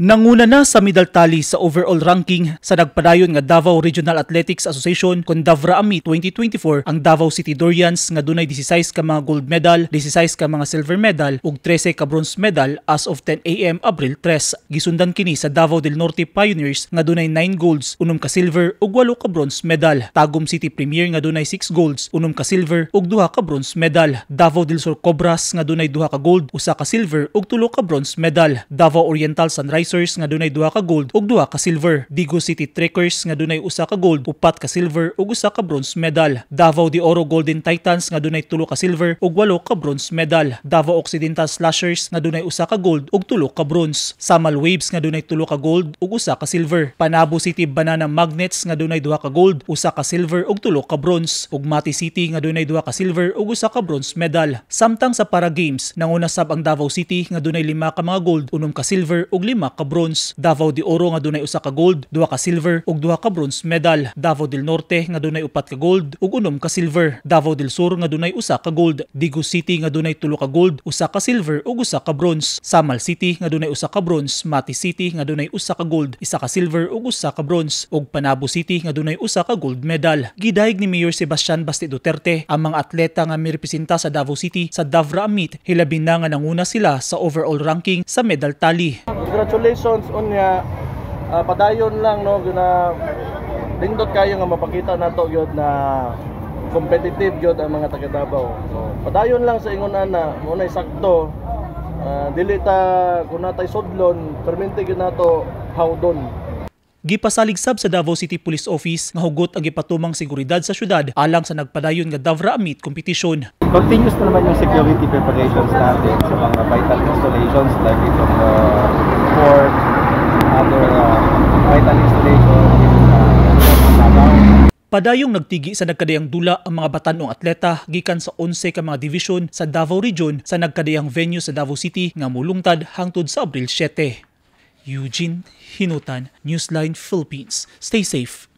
Nanguna na sa medal tally sa overall ranking sa nagpadayon nga Davao Regional Athletics Association kon Davra Ami 2024 ang Davao City Dorians nga dunay 16 ka mga gold medal, 16 ka mga silver medal ug 13 ka bronze medal as of 10 AM April 3. Gisundan kini sa Davao del Norte Pioneers nga dunay 9 golds, 6 ka silver ug 8 ka bronze medal. Tagum City Premier nga dunay 6 golds, 6 ka silver ug 2 ka bronze medal. Davao del Sur Cobras nga dunay 2 ka gold, 1 ka silver ug 3 ka bronze medal. Davao Oriental Sunrise Racers nga dunay duha ka gold ug duha ka silver. Digo City Trekkers nga dunay usa ka gold, upat ka silver ug usa ka bronze medal. Davao de Oro Golden Titans nga dunay tulo ka silver ug walo ka bronze medal. Davao Occidental Slashers nga dunay usa ka gold ug tulo ka bronze. Samal Waves nga dunay tulo ka gold ug usa ka silver. Panabo City Banana Magnets nga dunay duha ka gold, usa ka silver ug tulo ka bronze. Ug Mati City nga dunay duha ka silver ug usa ka bronze medal. Samtang sa para games, nanguna sab ang Davao City nga dunay lima ka mga gold, unom ka silver ug lima ka bronze. Davao de Oro nga dunay usa ka gold, duha ka silver ug duha ka bronze medal. Davao del Norte nga dunay upat ka gold ug unom ka silver. Davao del Sur nga dunay usa ka gold. Digo City nga dunay tulo ka gold, usa ka silver ug usa ka bronze. Samal City nga dunay usa ka bronze, Mati City nga dunay usa ka gold, isa ka silver ug usa ka bronze ug Panabo City nga dunay usa ka gold medal. Gidayeg ni Mayor Sebastian Basti Duterte ang mga atleta nga mirepresenta sa Davao City sa Davra Meet hilabin na nga nanguna sila sa overall ranking sa medal tally congratulations unya uh, padayon lang no guna lindot kayo nga mapakita nato gyud na competitive gyud ang mga taga Davao. So, padayon lang sa ingon ana, mo na sakto. Uh, dili ta tay sudlon, permente gyud nato hawdon. Gipasaligsab sa Davao City Police Office nga hugot ang gipatumang seguridad sa syudad alang sa nagpadayon nga Davra Meet competition. Continuous na naman yung security preparations natin sa mga vital installations like itong uh, support other uh, vital installations in uh, Padayong nagtigi sa nagkadayang dula ang mga batanong atleta gikan sa 11 ka mga division sa Davao Region sa nagkadayang venue sa Davao City nga mulungtad hangtod sa Abril 7. Eugene Hinutan, Newsline Philippines. Stay safe.